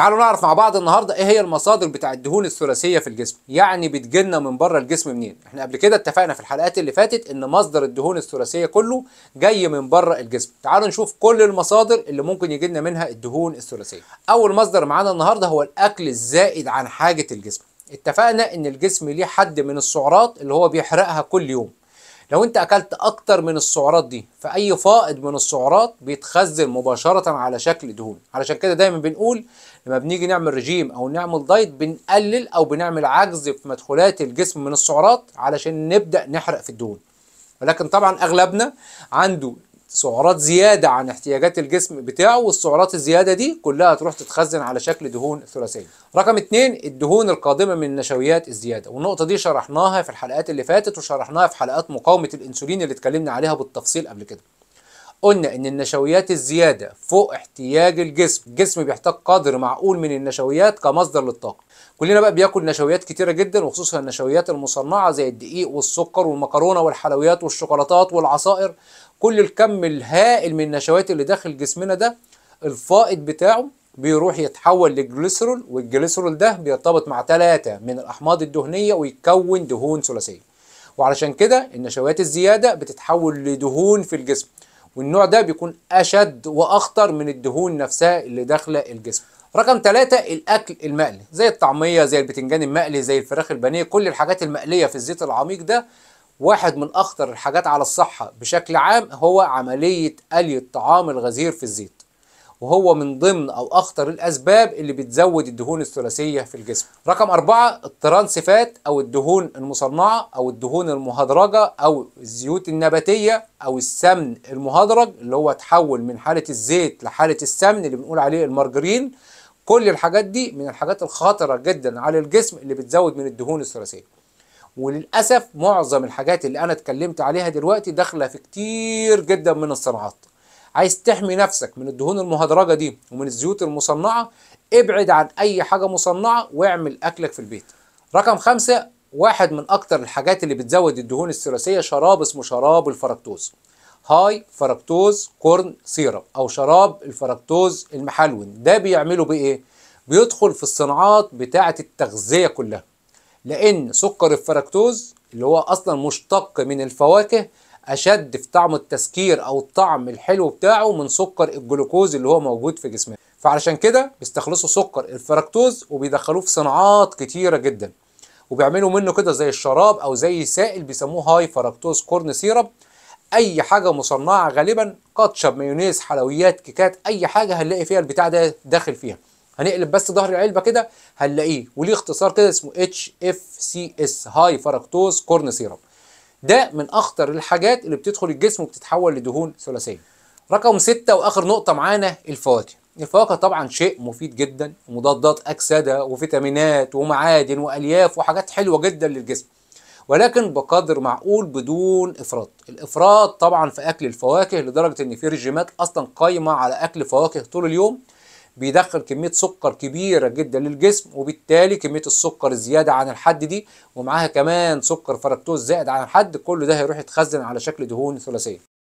تعالوا نعرف مع بعض النهارده ايه هي المصادر بتاع الدهون الثلاثيه في الجسم يعني بتجيلنا من بره الجسم منين احنا قبل كده اتفقنا في الحلقات اللي فاتت ان مصدر الدهون الثلاثيه كله جاي من بره الجسم تعالوا نشوف كل المصادر اللي ممكن يجي لنا منها الدهون الثلاثيه اول مصدر معانا النهارده هو الاكل الزائد عن حاجه الجسم اتفقنا ان الجسم ليه حد من السعرات اللي هو بيحرقها كل يوم لو انت اكلت اكتر من السعرات دي فاي فائض من السعرات بيتخزن مباشره على شكل دهون علشان كده دايما بنقول لما بنيجي نعمل رجيم او نعمل دايت بنقلل او بنعمل عجز في مدخولات الجسم من السعرات علشان نبدا نحرق في الدهون ولكن طبعا اغلبنا عنده سعرات زيادة عن احتياجات الجسم بتاعه والسعرات الزيادة دي كلها تروح تتخزن على شكل دهون ثلاثية رقم اتنين الدهون القادمة من النشويات الزيادة والنقطة دي شرحناها في الحلقات اللي فاتت وشرحناها في حلقات مقاومة الانسولين اللي اتكلمنا عليها بالتفصيل قبل كده قلنا ان النشويات الزياده فوق احتياج الجسم الجسم بيحتاج قدر معقول من النشويات كمصدر للطاقه كلنا بقى بياكل نشويات كتيره جدا وخصوصا النشويات المصنعه زي الدقيق والسكر والمكرونه والحلويات والشوكولاتات والعصائر كل الكم الهائل من النشويات اللي داخل جسمنا ده الفائض بتاعه بيروح يتحول لجليسرول والجليسرول ده بيرتبط مع ثلاثة من الأحماض الدهنية ويكون دهون ثلاثية وعلشان كده النشويات الزيادة بتتحول لدهون في الجسم والنوع ده بيكون أشد وأخطر من الدهون نفسها اللي داخلة الجسم رقم ثلاثة الأكل المقلي زي الطعمية زي البتنجان المقلي زي الفراخ البانيه كل الحاجات المقلية في الزيت العميق ده واحد من أخطر الحاجات على الصحة بشكل عام هو عملية قلي الطعام الغزير في الزيت وهو من ضمن او اخطر الاسباب اللي بتزود الدهون الثلاثيه في الجسم رقم أربعة الترانس فات او الدهون المصنعه او الدهون المهدرجه او الزيوت النباتيه او السمن المهدرج اللي هو تحول من حاله الزيت لحاله السمن اللي بنقول عليه المارجرين كل الحاجات دي من الحاجات الخطره جدا على الجسم اللي بتزود من الدهون الثلاثيه وللاسف معظم الحاجات اللي انا اتكلمت عليها دلوقتي داخله في كتير جدا من الصناعات عايز تحمي نفسك من الدهون المهدرجه دي ومن الزيوت المصنعه ابعد عن اي حاجه مصنعه واعمل اكلك في البيت رقم خمسة واحد من اكتر الحاجات اللي بتزود الدهون الثلاثيه شراب اسمه شراب الفركتوز هاي فركتوز كورن سيرب او شراب الفركتوز المحلون ده بيعملوا بايه بيدخل في الصناعات بتاعه التغذيه كلها لان سكر الفركتوز اللي هو اصلا مشتق من الفواكه اشد في طعم التسكير او الطعم الحلو بتاعه من سكر الجلوكوز اللي هو موجود في جسمنا فعلشان كده بيستخلصوا سكر الفركتوز وبيدخلوه في صناعات كتيره جدا وبيعملوا منه كده زي الشراب او زي سائل بيسموه هاي فركتوز كورن سيرب اي حاجه مصنعه غالبا كاتشب مايونيز حلويات كيكات اي حاجه هنلاقي فيها البتاع ده داخل فيها هنقلب بس ظهر العلبه كده هنلاقيه وليه اختصار كده اسمه اتش اف سي اس هاي فركتوز كورن سيرب ده من اخطر الحاجات اللي بتدخل الجسم وبتتحول لدهون ثلاثيه رقم ستة واخر نقطه معانا الفواكه الفواكه طبعا شيء مفيد جدا ومضادات اكسده وفيتامينات ومعادن والياف وحاجات حلوه جدا للجسم ولكن بقدر معقول بدون افراط الافراط طبعا في اكل الفواكه لدرجه ان في رجيمات اصلا قايمه على اكل فواكه طول اليوم بيدخل كميه سكر كبيره جدا للجسم وبالتالي كميه السكر الزياده عن الحد دي ومعاها كمان سكر فركتوز زائد عن الحد كل ده هيروح يتخزن على شكل دهون ثلاثيه